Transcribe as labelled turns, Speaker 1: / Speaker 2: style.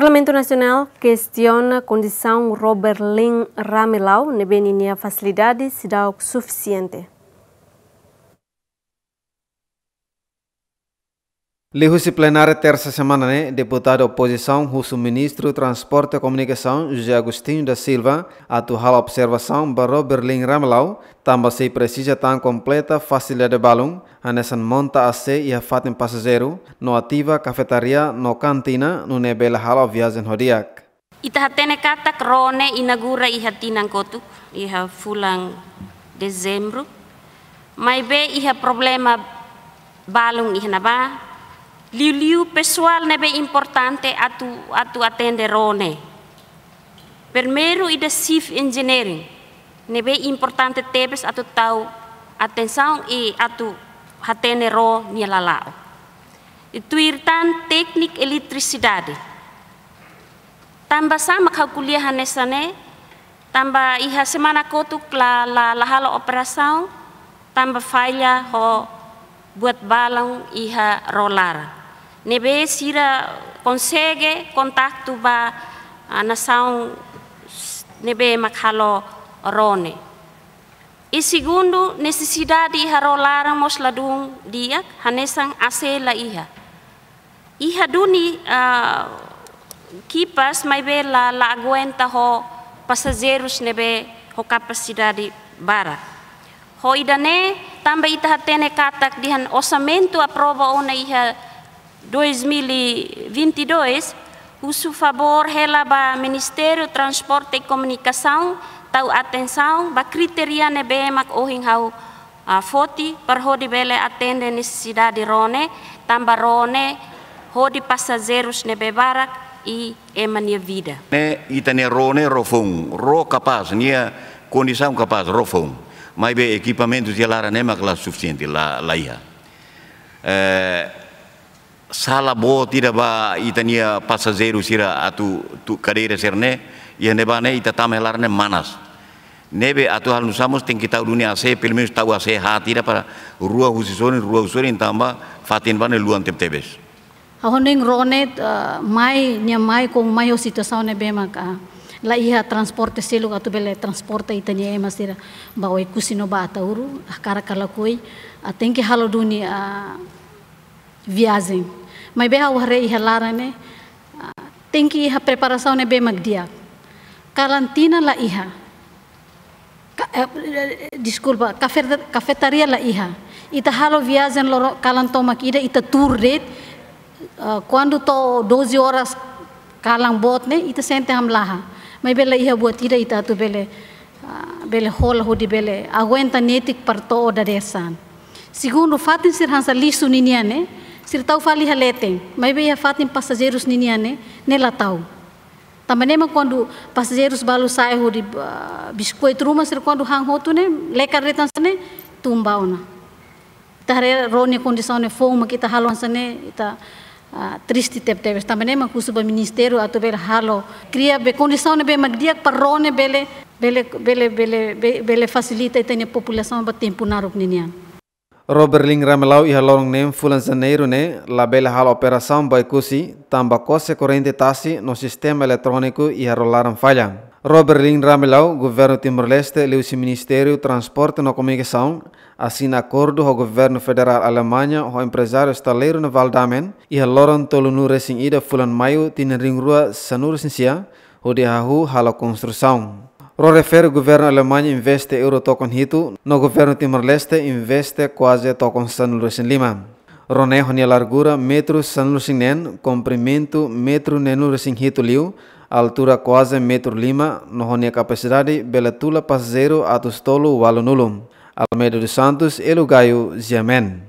Speaker 1: Parlamento Nacional questiona a condição Robert Lin Ramelau na BNN facilidade se dá o suficiente.
Speaker 2: Lihusi plenária terça semana, né? deputado da oposição, russo ministro Transporte e Comunicação, José Agostinho da Silva, atual observação barro Berlim Ramelau, também se precisa tão completa facilidade de balão, anesan monta a se e a fatem passageiro, no ativa cafetaria, no cantina, no nebela hala viagem hodiak.
Speaker 3: Itahatene katak rone inagura ihatinan kotuk iha fulang dezembro, mas be iha problema balão ihanabá, Liu liu pessoal não importante atu atu a rone atenderone. Primeiro, e civil engineering. Não importante tebes atu tu tau atenção e atu tu atenero nilalao. E tu irtan técnica eletricidade. Tambah sama kau kuliah hanesane, tamba iha semana kotuk la la la halo tamba faya ho buat balang iha rolar. Nebe sira consegue contato ba a nação nebe makalo rone. E segundo, necessidade de harolar mosladung dia hanesang asela iha. Iha duni uh, kipas mai bela la aguenta ho passageiros nebe ho capacidade bara. Ho idane também itahatene katak dihan orçamento aprova ona iha 2022, o favor ela para Ministério Transporte e Comunicação tau atenção para criteria nebema ohin hau a foti para hodi bele atende necessidade rone tamba rone hodi passageiros nebebara e emania vida
Speaker 4: ne itane rone rofung ro capaz nia condição capaz rofung mas be equipamentos de lara nema la suficiente la laia eh, sala bo tida ba itania zero sira atu tu cadeira serne ne neba ne ita tam helarne manas nebe atu hal nusamos tem kita dunia ase pelo menos tau ase hatira para rua husisoni rua husoni tamba fatin bane luan tem tebes
Speaker 1: ahoning ronet eh, mai nya mai kong mai situação ne maka ka la iha transporte selo atu bele transporte itania emasira sira ba oi kusino ba tauru akara ah, kala koi atenke ah, halo dunia ah, viagem Mai beha wahre iha larane tengki iha preparação ne be magdia. Karantina la iha. Eh, Desculpa, kafetaria la iha. Ita halo viagem loro kalantoma ita tour det eh, quando to 12 horas kalang bot ne ita sente ham laha. Mas bela iha buat ida ita tu bele eh, bele hola hudi bele aguenta netik parto da desan. Segundo fatin sirhan lisu niniane, Sirtau fali haleteng, mas bem fatem passageiros niniane, nela tau. Também quando passageiros balu saio e de biscoito ruma, sir ho tu ne, lekar retan sane, tumbau na. Tare roni condição ne foma kita halon sane, ita triste tep tepes. Também ma kusu ba ministério atu bel halo. Cria be condição be magdiak parone bele bele bele bele bele facilita ita ne população ba tempu naruk niniane.
Speaker 2: Robert Lingra melau iha lorong nem fulan janeiro ne bela hal operação baikusi tamba kose corrente tasi no sistema elektroniku iha rolaram falha. Robert Lingra melau, governo Timor-Leste leu se Ministério Transporte na Comunicação assina acordo ao governo federal Alemanha ho empresário estaleiro no Valdamen iha lorong tolunu resing ida fulan maio tinha ringrua sanur sinsia o de hahu halo construção. Pro refer o governo alemão investe euro tokon hito, no governo Timor-Leste investe quase tokon San Luis Lima. Roné a largura metro San Luis nen, comprimento metro nenu Luis hito liu, altura quase metro Lima, no a capacidade belatula passeiro atustolo walonulum. Almeida dos Santos, Elugaio, Ziamen.